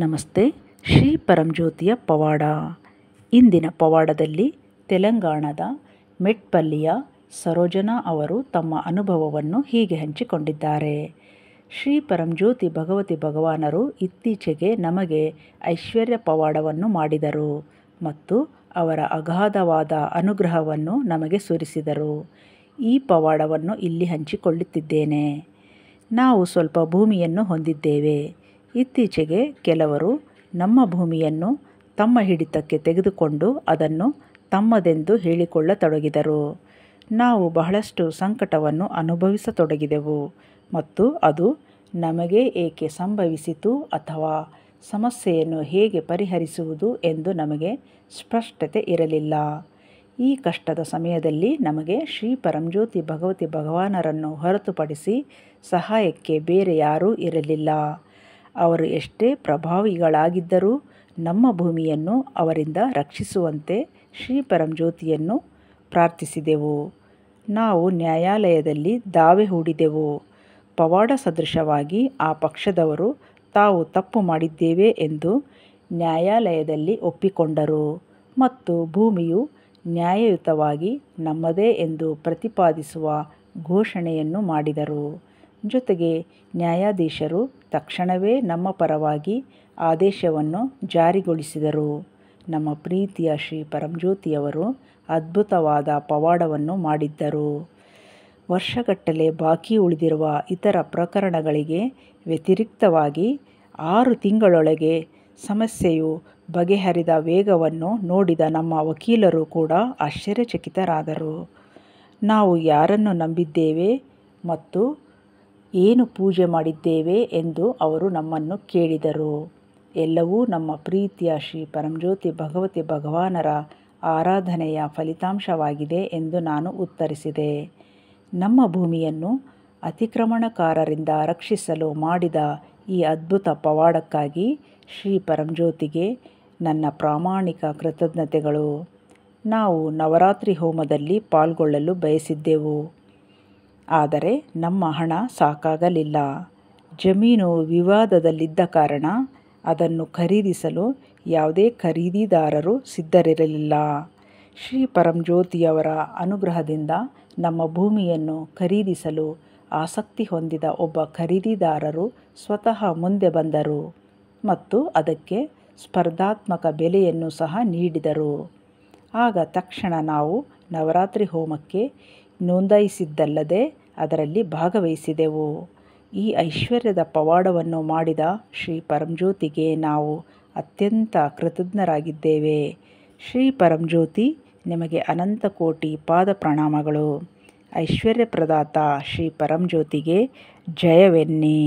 ನಮಸ್ತೆ ಶ್ರೀ ಪರಂಜ್ಯೋತಿಯ ಪವಾಡ ಇಂದಿನ ಪವಾಡದಲ್ಲಿ ತೆಲಂಗಾಣದ ಮೆಟ್ಪಲ್ಲಿಯ ಸರೋಜನಾ ಅವರು ತಮ್ಮ ಅನುಭವವನ್ನು ಹೀಗೆ ಹಂಚಿಕೊಂಡಿದ್ದಾರೆ ಶ್ರೀ ಪರಂಜ್ಯೋತಿ ಭಗವತಿ ಭಗವಾನರು ಇತ್ತೀಚೆಗೆ ನಮಗೆ ಐಶ್ವರ್ಯ ಪವಾಡವನ್ನು ಮಾಡಿದರು ಮತ್ತು ಅವರ ಅಗಾಧವಾದ ಅನುಗ್ರಹವನ್ನು ನಮಗೆ ಸುರಿಸಿದರು ಈ ಪವಾಡವನ್ನು ಇಲ್ಲಿ ಹಂಚಿಕೊಳ್ಳುತ್ತಿದ್ದೇನೆ ನಾವು ಸ್ವಲ್ಪ ಭೂಮಿಯನ್ನು ಹೊಂದಿದ್ದೇವೆ ಇತ್ತೀಚೆಗೆ ಕೆಲವರು ನಮ್ಮ ಭೂಮಿಯನ್ನು ತಮ್ಮ ಹಿಡಿತಕ್ಕೆ ತೆಗೆದುಕೊಂಡು ಅದನ್ನು ತಮ್ಮದೆಂದು ಹೇಳಿಕೊಳ್ಳತೊಡಗಿದರು ನಾವು ಬಹಳಷ್ಟು ಸಂಕಟವನ್ನು ಅನುಭವಿಸತೊಡಗಿದೆವು ಮತ್ತು ಅದು ನಮಗೆ ಏಕೆ ಸಂಭವಿಸಿತು ಅಥವಾ ಸಮಸ್ಯೆಯನ್ನು ಹೇಗೆ ಪರಿಹರಿಸುವುದು ಎಂದು ನಮಗೆ ಸ್ಪಷ್ಟತೆ ಇರಲಿಲ್ಲ ಈ ಕಷ್ಟದ ಸಮಯದಲ್ಲಿ ನಮಗೆ ಶ್ರೀ ಪರಂಜ್ಯೋತಿ ಭಗವತಿ ಭಗವಾನರನ್ನು ಹೊರತುಪಡಿಸಿ ಸಹಾಯಕ್ಕೆ ಬೇರೆ ಯಾರೂ ಇರಲಿಲ್ಲ ಅವರು ಎಷ್ಟೇ ಪ್ರಭಾವಿಗಳಾಗಿದ್ದರೂ ನಮ್ಮ ಭೂಮಿಯನ್ನು ಅವರಿಂದ ರಕ್ಷಿಸುವಂತೆ ಶ್ರೀ ಪರಂಜ್ಯೋತಿಯನ್ನು ಪ್ರಾರ್ಥಿಸಿದೆವು ನಾವು ನ್ಯಾಯಾಲಯದಲ್ಲಿ ದಾವೆ ಹೂಡಿದೆವು ಪವಾಡ ಸದೃಶವಾಗಿ ಆ ಪಕ್ಷದವರು ತಾವು ತಪ್ಪು ಮಾಡಿದ್ದೇವೆ ಎಂದು ನ್ಯಾಯಾಲಯದಲ್ಲಿ ಒಪ್ಪಿಕೊಂಡರು ಮತ್ತು ಭೂಮಿಯು ನ್ಯಾಯಯುತವಾಗಿ ನಮ್ಮದೇ ಎಂದು ಪ್ರತಿಪಾದಿಸುವ ಘೋಷಣೆಯನ್ನು ಮಾಡಿದರು ಜೊತೆಗೆ ನ್ಯಾಯಾಧೀಶರು ತಕ್ಷಣವೇ ನಮ್ಮ ಪರವಾಗಿ ಆದೇಶವನ್ನು ಜಾರಿಗೊಳಿಸಿದರು ನಮ್ಮ ಪ್ರೀತಿಯ ಶ್ರೀ ಪರಂಜ್ಯೋತಿಯವರು ಅದ್ಭುತವಾದ ಪವಾಡವನ್ನು ಮಾಡಿದ್ದರು ವರ್ಷಗಟ್ಟಲೆ ಬಾಕಿ ಉಳಿದಿರುವ ಇತರ ಪ್ರಕರಣಗಳಿಗೆ ವ್ಯತಿರಿಕ್ತವಾಗಿ ಆರು ತಿಂಗಳೊಳಗೆ ಸಮಸ್ಯೆಯು ಬಗೆಹರಿದ ವೇಗವನ್ನು ನೋಡಿದ ನಮ್ಮ ವಕೀಲರು ಕೂಡ ಆಶ್ಚರ್ಯಚಕಿತರಾದರು ನಾವು ಯಾರನ್ನು ನಂಬಿದ್ದೇವೆ ಮತ್ತು ಏನು ಪೂಜೆ ಮಾಡಿದ್ದೇವೆ ಎಂದು ಅವರು ನಮ್ಮನ್ನು ಕೇಳಿದರು ಎಲ್ಲವೂ ನಮ್ಮ ಪ್ರೀತಿಯ ಶ್ರೀ ಪರಂಜ್ಯೋತಿ ಭಗವತಿ ಭಗವಾನರ ಆರಾಧನೆಯ ಫಲಿತಾಂಶವಾಗಿದೆ ಎಂದು ನಾನು ಉತ್ತರಿಸಿದೆ ನಮ್ಮ ಭೂಮಿಯನ್ನು ಅತಿಕ್ರಮಣಕಾರರಿಂದ ರಕ್ಷಿಸಲು ಮಾಡಿದ ಈ ಅದ್ಭುತ ಪವಾಡಕ್ಕಾಗಿ ಶ್ರೀ ಪರಂಜ್ಯೋತಿಗೆ ನನ್ನ ಪ್ರಾಮಾಣಿಕ ಕೃತಜ್ಞತೆಗಳು ನಾವು ನವರಾತ್ರಿ ಹೋಮದಲ್ಲಿ ಪಾಲ್ಗೊಳ್ಳಲು ಬಯಸಿದ್ದೆವು ಆದರೆ ನಮ್ಮ ಹಣ ಸಾಕಾಗಲಿಲ್ಲ ಜಮೀನು ವಿವಾದದಲ್ಲಿದ್ದ ಕಾರಣ ಅದನ್ನು ಖರೀದಿಸಲು ಯಾವುದೇ ಖರೀದಿದಾರರು ಸಿದ್ಧರಿರಲಿಲ್ಲ ಶ್ರೀ ಪರಂಜ್ಯೋತಿಯವರ ಅನುಗ್ರಹದಿಂದ ನಮ್ಮ ಭೂಮಿಯನ್ನು ಖರೀದಿಸಲು ಆಸಕ್ತಿ ಹೊಂದಿದ ಒಬ್ಬ ಖರೀದಿದಾರರು ಸ್ವತಃ ಮುಂದೆ ಬಂದರು ಮತ್ತು ಅದಕ್ಕೆ ಸ್ಪರ್ಧಾತ್ಮಕ ಬೆಲೆಯನ್ನು ಸಹ ನೀಡಿದರು ಆಗ ತಕ್ಷಣ ನಾವು ನವರಾತ್ರಿ ಹೋಮಕ್ಕೆ ನೋಂದಾಯಿಸಿದ್ದಲ್ಲದೆ ಅದರಲ್ಲಿ ಭಾಗವಹಿಸಿದೆವು ಈ ಐಶ್ವರ್ಯದ ಪವಾಡವನ್ನು ಮಾಡಿದ ಶ್ರೀ ಪರಂಜ್ಯೋತಿಗೆ ನಾವು ಅತ್ಯಂತ ಕೃತಜ್ಞರಾಗಿದ್ದೇವೆ ಶ್ರೀ ಪರಂಜ್ಯೋತಿ ನಿಮಗೆ ಅನಂತ ಕೋಟಿ ಪಾದ ಪ್ರಣಾಮಗಳು ಐಶ್ವರ್ಯ ಪ್ರದಾತ ಶ್ರೀ ಪರಂಜ್ಯೋತಿಗೆ ಜಯವೆನ್ನಿ